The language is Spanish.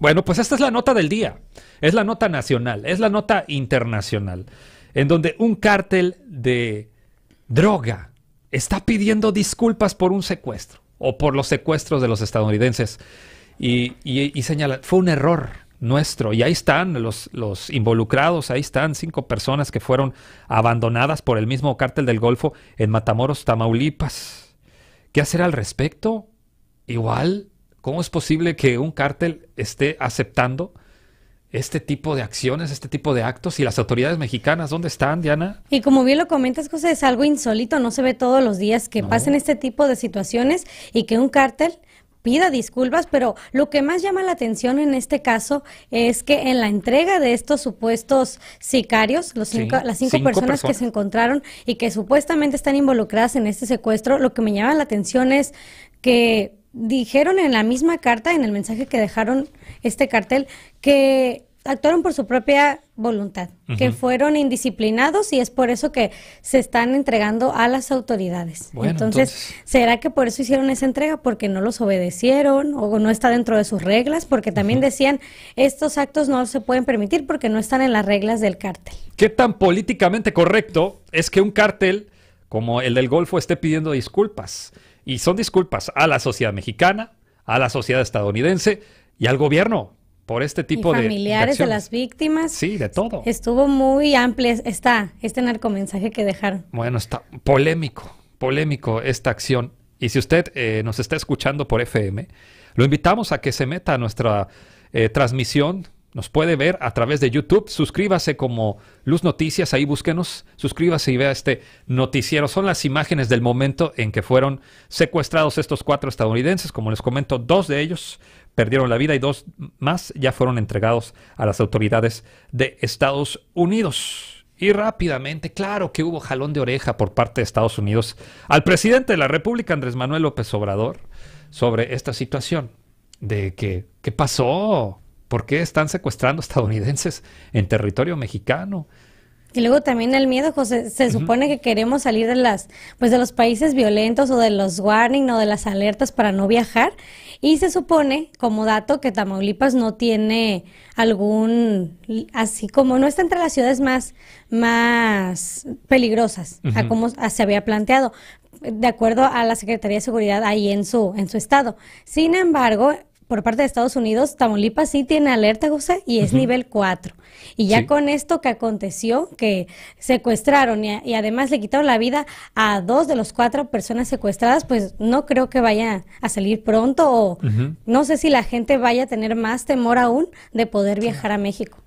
Bueno, pues esta es la nota del día. Es la nota nacional, es la nota internacional, en donde un cártel de droga está pidiendo disculpas por un secuestro o por los secuestros de los estadounidenses y, señala, fue un error nuestro. Y ahí están los, los involucrados, ahí están cinco personas que fueron abandonadas por el mismo cártel del Golfo en Matamoros, Tamaulipas. ¿Qué hacer al respecto? Igual ¿Cómo es posible que un cártel esté aceptando este tipo de acciones, este tipo de actos y las autoridades mexicanas, ¿dónde están, Diana? Y como bien lo comentas, José, es algo insólito, no se ve todos los días que pasen este tipo de situaciones y que un cártel pida disculpas, pero lo que más llama la atención en este caso es que en la entrega de estos supuestos sicarios, los las cinco, personas, que se encontraron y que supuestamente están involucradas en este secuestro, lo que me llama la atención es que dijeron en la misma carta, en el mensaje que dejaron este cartel, que actuaron por su propia voluntad, que fueron indisciplinados y es por eso que se están entregando a las autoridades. entonces, ¿será que por eso hicieron esa entrega? Porque no los obedecieron o no está dentro de sus reglas, porque también decían, estos actos no se pueden permitir porque no están en las reglas del cártel. ¿Qué tan políticamente correcto es que un cártel como el del Golfo esté pidiendo disculpas? Y son disculpas a la sociedad mexicana, a la sociedad estadounidense y al gobierno por este tipo de familiares de, las víctimas. Sí, de todo. Estuvo muy amplio está este narcomensaje que dejaron. Bueno, está polémico, polémico esta acción. Y si usted eh, nos está escuchando por FM, lo invitamos a que se meta a nuestra eh, transmisión nos puede ver a través de YouTube. Suscríbase como Luz Noticias, ahí búsquenos. Suscríbase y vea este noticiero. Son las imágenes del momento en que fueron secuestrados estos cuatro estadounidenses. Como les comento, dos de ellos perdieron la vida y dos más ya fueron entregados a las autoridades de Estados Unidos. Y rápidamente, claro que hubo jalón de oreja por parte de Estados Unidos al presidente de la República, Andrés Manuel López Obrador, sobre esta situación de que, ¿qué pasó? ¿Por qué están secuestrando estadounidenses en territorio mexicano? Y luego también el miedo, José, se supone que queremos salir de las, pues de los países violentos o de los warning o de las alertas para no viajar. Y se supone, como dato, que Tamaulipas no tiene algún, así como no está entre las ciudades más, más peligrosas, a como se había planteado, de acuerdo a la Secretaría de Seguridad ahí en su, en su estado. Sin embargo, por parte de Estados Unidos, Tamaulipas sí tiene alerta, ¿usa? y es nivel 4. Y ya con esto que aconteció, que secuestraron y, además le quitaron la vida a dos de los cuatro personas secuestradas, pues no creo que vaya a salir pronto o no sé si la gente vaya a tener más temor aún de poder viajar a México.